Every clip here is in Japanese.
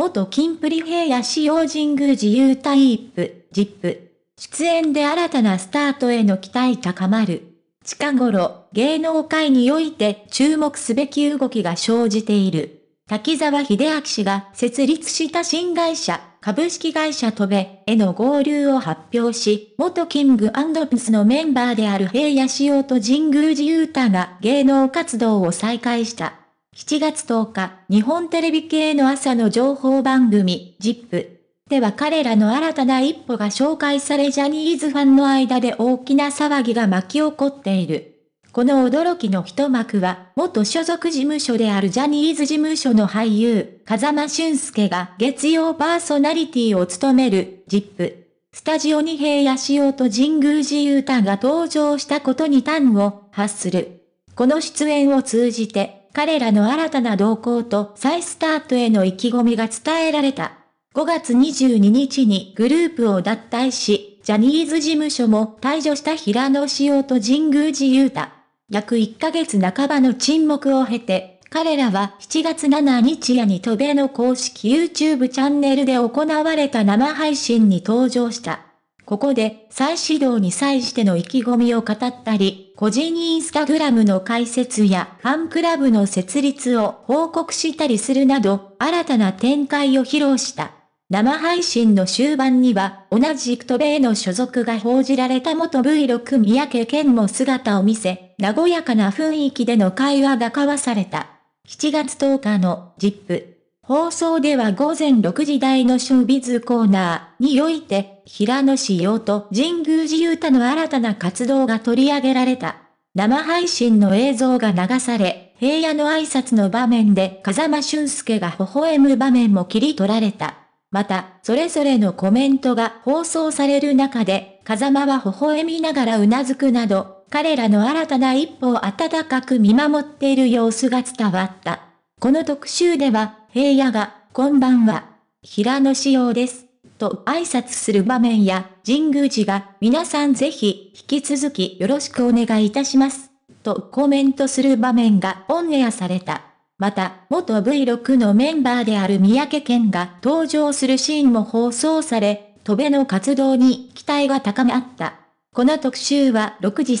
元金プリ平野使用神宮自由タイプ、ジップ。出演で新たなスタートへの期待高まる。近頃、芸能界において注目すべき動きが生じている。滝沢秀明氏が設立した新会社、株式会社トベへの合流を発表し、元キングピスのメンバーである平野仕様と神宮寺勇太が芸能活動を再開した。7月10日、日本テレビ系の朝の情報番組、ZIP では彼らの新たな一歩が紹介されジャニーズファンの間で大きな騒ぎが巻き起こっている。この驚きの一幕は、元所属事務所であるジャニーズ事務所の俳優、風間俊介が月曜パーソナリティを務める、ZIP。スタジオに平野仕様と神宮寺雄太が登場したことに端を発する。この出演を通じて、彼らの新たな動向と再スタートへの意気込みが伝えられた。5月22日にグループを脱退し、ジャニーズ事務所も退場した平野紫耀と神宮寺雄太。約1ヶ月半ばの沈黙を経て、彼らは7月7日夜に渡米の公式 YouTube チャンネルで行われた生配信に登場した。ここで再始動に際しての意気込みを語ったり、個人インスタグラムの開設やファンクラブの設立を報告したりするなど、新たな展開を披露した。生配信の終盤には、同じく渡への所属が報じられた元 V6 三宅健も姿を見せ、和やかな雰囲気での会話が交わされた。7月10日の ZIP。放送では午前6時台のショービズコーナーにおいて、平野紫耀と神宮寺勇太の新たな活動が取り上げられた。生配信の映像が流され、平野の挨拶の場面で風間俊介が微笑む場面も切り取られた。また、それぞれのコメントが放送される中で、風間は微笑みながらうなずくなど、彼らの新たな一歩を温かく見守っている様子が伝わった。この特集では、平野が、こんばんは。平野仕様です。と挨拶する場面や、神宮寺が、皆さんぜひ、引き続きよろしくお願いいたします。とコメントする場面がオンエアされた。また、元 V6 のメンバーである三宅健が登場するシーンも放送され、戸辺の活動に期待が高まった。この特集は6時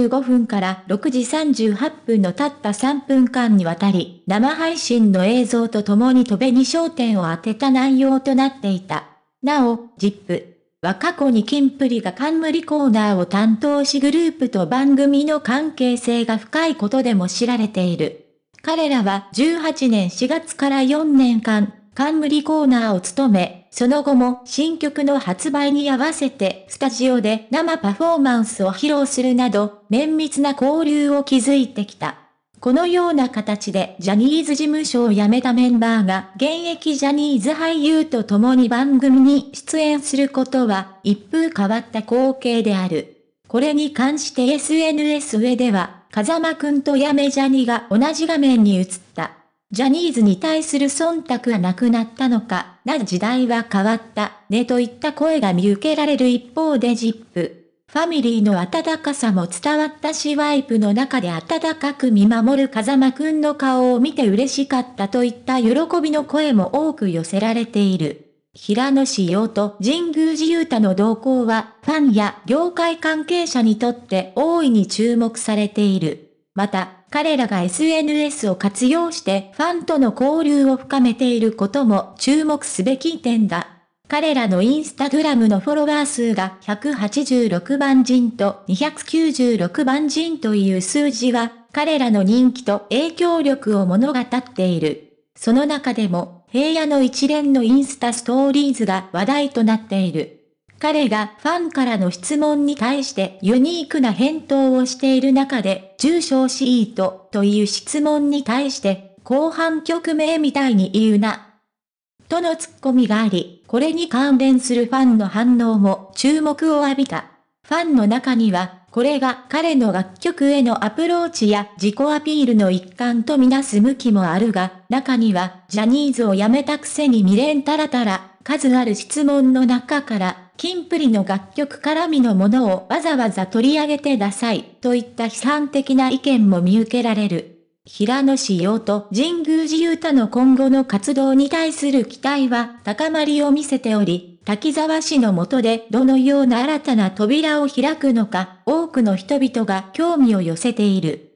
35分から6時38分のたった3分間にわたり、生配信の映像とともに戸べに焦点を当てた内容となっていた。なお、ジップ。は過去にキンプリが冠コーナーを担当しグループと番組の関係性が深いことでも知られている。彼らは18年4月から4年間、冠コーナーを務め、その後も新曲の発売に合わせてスタジオで生パフォーマンスを披露するなど、綿密な交流を築いてきた。このような形でジャニーズ事務所を辞めたメンバーが現役ジャニーズ俳優と共に番組に出演することは一風変わった光景である。これに関して SNS 上では、風間くんとやめジャニが同じ画面に映ったジャニーズに対する忖度はなくなったのか、な時代は変わった、ねといった声が見受けられる一方でジップ。ファミリーの温かさも伝わったしワイプの中で温かく見守る風間くんの顔を見て嬉しかったといった喜びの声も多く寄せられている。平野紫耀と神宮寺勇太の動向は、ファンや業界関係者にとって大いに注目されている。また、彼らが SNS を活用してファンとの交流を深めていることも注目すべき点だ。彼らのインスタグラムのフォロワー数が186万人と296万人という数字は、彼らの人気と影響力を物語っている。その中でも、平野の一連のインスタストーリーズが話題となっている。彼がファンからの質問に対してユニークな返答をしている中で、重症シートという質問に対して、後半曲名みたいに言うな。とのツッコミがあり、これに関連するファンの反応も注目を浴びた。ファンの中には、これが彼の楽曲へのアプローチや自己アピールの一環とみなす向きもあるが、中には、ジャニーズを辞めたくせに未練たらたら、数ある質問の中から、金プリの楽曲絡みのものをわざわざ取り上げてダサい、といった批判的な意見も見受けられる。平野志陽と神宮寺勇太の今後の活動に対する期待は高まりを見せており、滝沢氏の下でどのような新たな扉を開くのか、多くの人々が興味を寄せている。